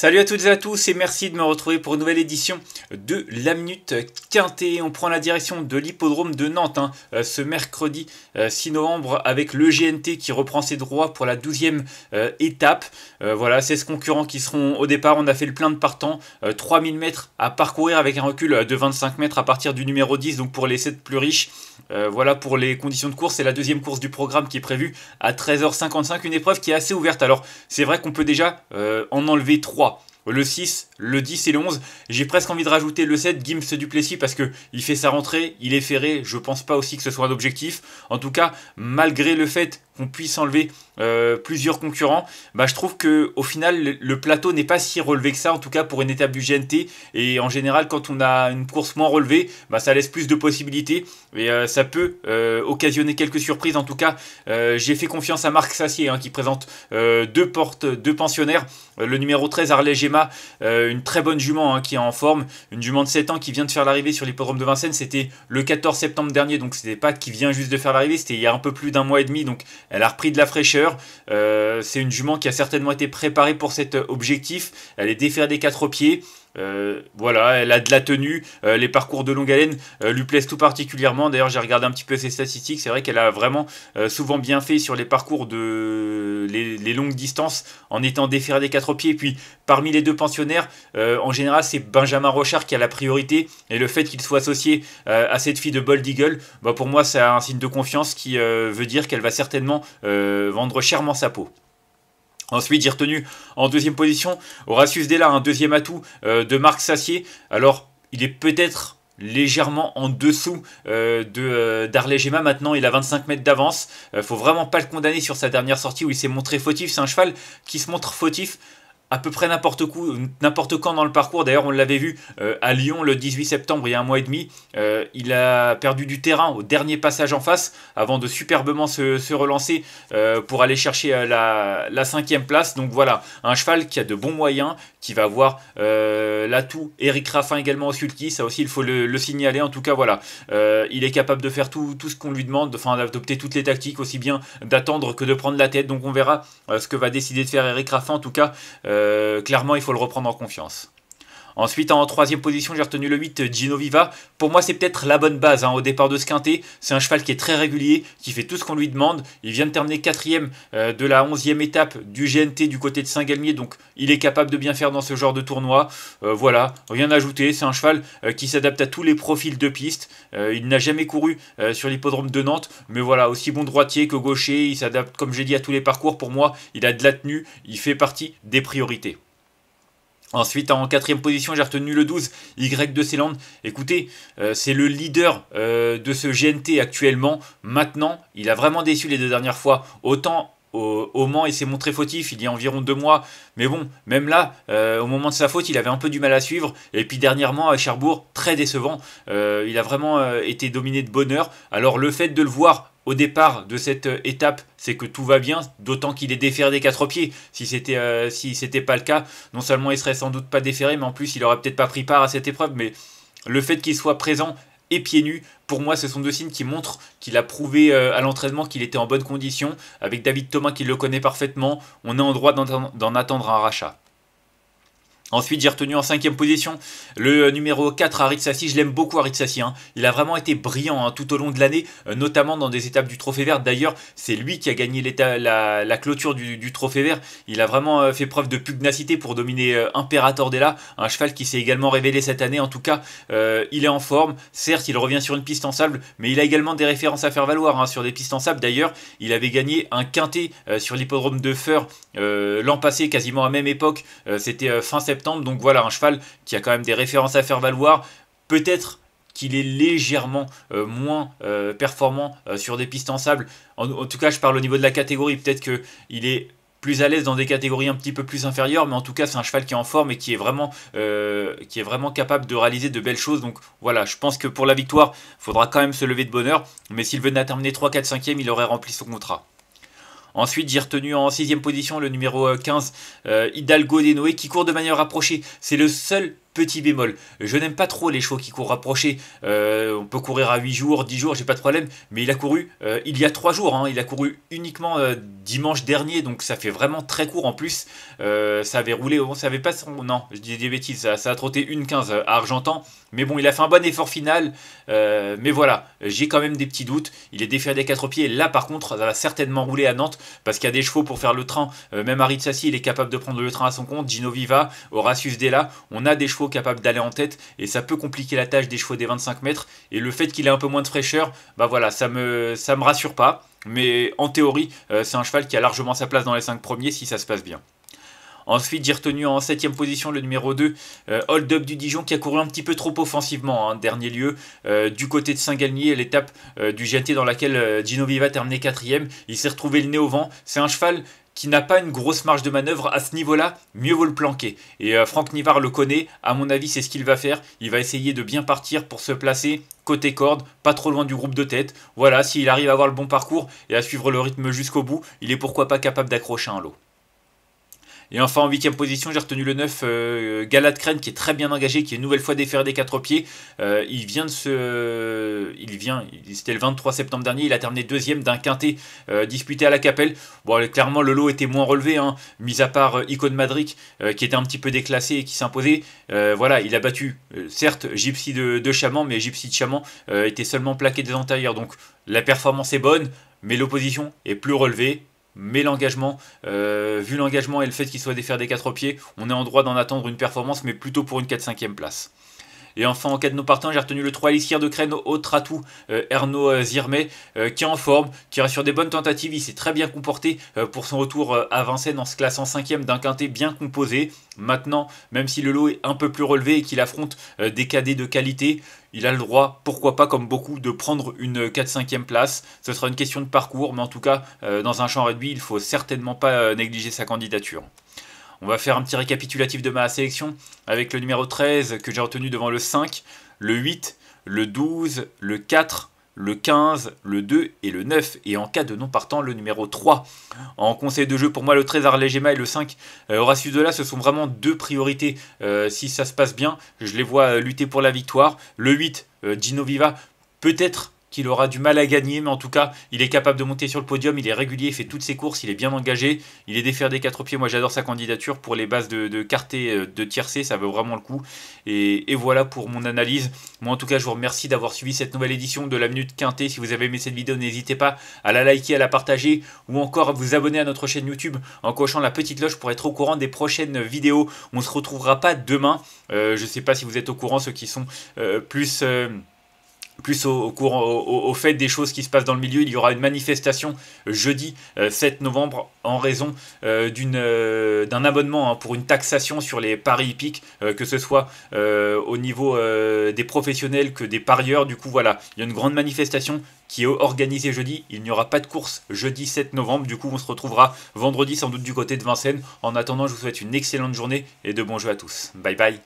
Salut à toutes et à tous et merci de me retrouver pour une nouvelle édition de la Minute Quintée. On prend la direction de l'hippodrome de Nantes hein, euh, ce mercredi 6 euh, novembre avec le GNT qui reprend ses droits pour la 12e euh, étape. Voilà, voilà, 16 concurrents qui seront au départ. On a fait le plein de partants, 3000 mètres à parcourir avec un recul de 25 mètres à partir du numéro 10, donc pour les 7 plus riches. voilà pour les conditions de course. C'est la deuxième course du programme qui est prévue à 13h55, une épreuve qui est assez ouverte. Alors c'est vrai qu'on peut déjà en enlever 3 le 6, le 10 et le 11. J'ai presque envie de rajouter le 7, Gims Duplessis, parce que il fait sa rentrée, il est ferré. Je pense pas aussi que ce soit un objectif. En tout cas, malgré le fait qu'on puisse enlever euh, plusieurs concurrents, bah, je trouve que au final, le, plateau n'est pas si relevé que ça, en tout cas pour une étape du GNT. Et en général, quand on a une course moins relevée, bah, ça laisse plus de possibilités et euh, ça peut euh, occasionner quelques surprises. En tout cas, j'ai fait confiance à Marc Sassier hein, qui présente deux portes, deux pensionnaires, le numéro 13 Arlège Gemma. Euh, une très bonne jument hein, qui est en forme, une jument de 7 ans qui vient de faire l'arrivée sur l'hippodrome de Vincennes, c'était le 14 septembre dernier, donc c'était pas qui vient juste de faire l'arrivée, c'était il y a un peu plus d'un mois et demi, donc elle a repris de la fraîcheur. Euh, c'est une jument qui a certainement été préparée pour cet objectif. Elle est défaire des quatre pieds. Euh, voilà, elle a de la tenue, euh, les parcours de longue haleine euh, lui plaisent tout particulièrement. D'ailleurs, j'ai regardé un petit peu ses statistiques, c'est vrai qu'elle a vraiment souvent bien fait sur les parcours de les, longues distances en étant déférée des quatre pieds. Et puis, parmi les deux pensionnaires, en général, c'est Benjamin Rochard qui a la priorité et le fait qu'il soit associé à cette fille de Bold Eagle, bah, pour moi, c'est un signe de confiance qui veut dire qu'elle va certainement vendre chèrement sa peau. Ensuite, j'ai retenu en deuxième position Horatius Della, un deuxième atout euh, de Marc Sassier. Alors, il est peut-être légèrement en dessous euh, de euh, maintenant il a 25 mètres d'avance ne faut vraiment pas le condamner sur sa dernière sortie où il s'est montré fautif c'est un cheval qui se montre fautif à peu près n'importe n'importe quand dans le parcours. D'ailleurs, on l'avait vu euh, à Lyon le 18 septembre, il y a un mois et demi. Euh, il a perdu du terrain au dernier passage en face, avant de superbement se, relancer euh, pour aller chercher la, cinquième place. Donc voilà, un cheval qui a de bons moyens, qui va avoir l'atout. Eric Raffin également au sulky, ça aussi il faut le, signaler. En tout cas, voilà, il est capable de faire tout, tout ce qu'on lui demande, enfin d'adopter toutes les tactiques, aussi bien d'attendre que de prendre la tête. Donc on verra ce que va décider de faire Eric Raffin. En tout cas, euh, clairement, il faut le reprendre en confiance. Ensuite, en troisième position, j'ai retenu le 8, Viva, Pour moi, c'est peut-être la bonne base hein. au départ de ce quintet. C'est un cheval qui est très régulier, qui fait tout ce qu'on lui demande. Il vient de terminer quatrième euh, de la onzième étape du GNT du côté de Saint-Galmier, donc il est capable de bien faire dans ce genre de tournoi. Euh, voilà, rien à ajouter. C'est un cheval euh, qui s'adapte à tous les profils de piste. il n'a jamais couru sur l'hippodrome de Nantes, mais voilà, aussi bon droitier que gaucher. Il s'adapte, comme j'ai dit, à tous les parcours. Pour moi, il a de la tenue. Il fait partie des priorités. Ensuite, en quatrième position, j'ai retenu le 12, Y de Ceyland. Écoutez, euh, c'est le leader euh, de ce GNT actuellement. Maintenant, il a vraiment déçu les deux dernières fois. Autant au, Mans, il s'est montré fautif il y a environ deux mois. Mais bon, même là, euh, au moment de sa faute, il avait un peu du mal à suivre. Et puis dernièrement, à Cherbourg, très décevant. il a vraiment été dominé de bonheur. Alors le fait de le voir au départ de cette euh, étape, c'est que tout va bien, d'autant qu'il est déféré des quatre pieds. Si c'était n'était euh, si c'était pas le cas, non seulement il serait sans doute pas déféré, mais en plus il aurait peut-être pas pris part à cette épreuve. Mais le fait qu'il soit présent et pieds nus. Pour moi, ce sont deux signes qui montrent qu'il a prouvé euh, à l'entraînement qu'il était en bonne condition. Avec David Thomas qui le connaît parfaitement, on est en droit d'en attendre un rachat. Ensuite, j'ai retenu en cinquième position le numéro 4, ritz Sassi. Je l'aime beaucoup, à Sassi. Hein. Il a vraiment été brillant hein, tout au long de l'année, euh, notamment dans des étapes du Trophée Vert. D'ailleurs, c'est lui qui a gagné la, la, clôture du, Trophée Vert. Il a vraiment euh, fait preuve de pugnacité pour dominer euh, Imperator Della, un cheval qui s'est également révélé cette année. En tout cas, il est en forme. Certes, il revient sur une piste en sable, mais il a également des références à faire valoir hein, sur des pistes en sable. D'ailleurs, il avait gagné un quintet sur l'hippodrome de Feur l'an passé, quasiment à même époque. C'était fin septembre donc voilà, un cheval qui a quand même des références à faire valoir. Peut-être qu'il est légèrement euh, moins euh, performant euh, sur des pistes en sable. En, tout cas, je parle au niveau de la catégorie. Peut-être qu'il est plus à l'aise dans des catégories un petit peu plus inférieures, mais en tout cas, c'est un cheval qui est en forme et qui est vraiment, qui est vraiment capable de réaliser de belles choses. Donc voilà, je pense que pour la victoire, il faudra quand même se lever de bonheur. Mais s'il venait à terminer 3, 4, 5e, il aurait rempli son contrat. Ensuite, j'ai retenu en sixième position le numéro 15, euh, euh, Hidalgo de Noé, qui court de manière rapprochée. C'est le seul petit bémol. Je n'aime pas trop les chevaux qui courent rapprochés. Euh, on peut courir à 8 jours, 10 jours, j'ai pas de problème. Mais il a couru il y a 3 jours. Hein. Il a couru uniquement dimanche dernier. Donc ça fait vraiment très court en plus. ça avait roulé. On savait pas son. Non, je dis des bêtises. Ça, a trotté une 15 à Argentan. Mais bon, il a fait un bon effort final. Euh, mais voilà, j'ai quand même des petits doutes. Il est déféré des quatre pieds. là, par contre, ça va certainement rouler à Nantes parce qu'il y a des chevaux pour faire le train. Euh, même de il est capable de prendre le train à son compte. Gino Viva, Horacius Della, on a des chevaux capables d'aller en tête et ça peut compliquer la tâche des chevaux des 25 mètres. Et le fait qu'il ait un peu moins de fraîcheur, bah voilà, ça me, ça me rassure pas. Mais en théorie, euh, c'est un cheval qui a largement sa place dans les 5 premiers si ça se passe bien. Ensuite, j'ai retenu en 7 position le numéro 2, euh, Hold Up du Dijon, qui a couru un petit peu trop offensivement en hein, dernier lieu. Euh, du côté de Saint-Galmier, l'étape euh, du GT dans laquelle Gino Viva terminer 4 il s'est retrouvé le nez au vent. C'est un cheval qui n'a pas une grosse marge de manœuvre à ce niveau-là, mieux vaut le planquer. Et Franck Nivard le connaît, à mon avis, c'est ce qu'il va faire. Il va essayer de bien partir pour se placer côté corde, pas trop loin du groupe de tête. Voilà, s'il arrive à avoir le bon parcours et à suivre le rythme jusqu'au bout, il est pourquoi pas capable d'accrocher un lot. Et enfin, en 8 position, j'ai retenu le 9 euh, Galad qui est très bien engagé, qui est une nouvelle fois déféré des quatre pieds. Euh, il vient de se. il vient, c'était le 23 septembre dernier, il a terminé deuxième d'un quintet euh, disputé à la Capelle. Bon, clairement, le lot était moins relevé, hein, mis à part Icon Madric, qui était un petit peu déclassé et qui s'imposait. voilà, il a battu, certes, Gypsy de, de Chaman, mais Gypsy de Chaman était seulement plaqué des antérieurs. Donc, la performance est bonne, mais l'opposition est plus relevée mais l'engagement, euh, vu l'engagement et le fait qu'il soit défaire des 4 pieds, on est en droit d'en attendre une performance, mais plutôt pour une 4-5e place. Et enfin, en cas de nos partant, j'ai retenu le 3 listière de Crène au Tratou, euh, Ernaud euh, Zirmé, euh, qui est en forme, qui reste sur des bonnes tentatives. Il s'est très bien comporté pour son retour à Vincennes en se classant 5ème d'un quintet bien composé. Maintenant, même si le lot est un peu plus relevé et qu'il affronte des cadets de qualité, il a le droit, pourquoi pas comme beaucoup, de prendre une 4-5e place. Ce sera une question de parcours, mais en tout cas, dans un champ réduit, il ne faut certainement pas négliger sa candidature. On va faire un petit récapitulatif de ma sélection avec le numéro 13 que j'ai retenu devant le 5, le 8, le 12, le 4, le 15, le 2 et le 9, et en cas de non partant, le numéro 3. En conseil de jeu, pour moi, le 13 Arlegema et le 5 euh, Horacius de là, ce sont vraiment deux priorités. Euh, si ça se passe bien, je les vois euh, lutter pour la victoire. Le 8, Gino Viva, peut-être il aura du mal à gagner, mais en tout cas, il est capable de monter sur le podium, il est régulier, il fait toutes ses courses, il est bien engagé, il est défaire des quatre pieds. Moi, j'adore sa candidature pour les bases de, de euh, de tiercé, ça vaut vraiment le coup. Et, voilà pour mon analyse. Moi, en tout cas, je vous remercie d'avoir suivi cette nouvelle édition de la Minute Quintée. Si vous avez aimé cette vidéo, n'hésitez pas à la liker, à la partager ou encore à vous abonner à notre chaîne YouTube en cochant la petite cloche pour être au courant des prochaines vidéos. On ne se retrouvera pas demain. Euh, je ne sais pas si vous êtes au courant, ceux qui sont euh, plus plus au, au, fait des choses qui se passent dans le milieu. Il y aura une manifestation euh, jeudi 7 euh, novembre en raison euh, d'une d'un abonnement hein, pour une taxation sur les paris hippiques, que ce soit au niveau des professionnels que des parieurs. Du coup, voilà, il y a une grande manifestation qui est organisée jeudi. Il n'y aura pas de course jeudi 7 novembre. Du coup, on se retrouvera vendredi sans doute du côté de Vincennes. En attendant, je vous souhaite une excellente journée et de bons jeux à tous. Bye bye.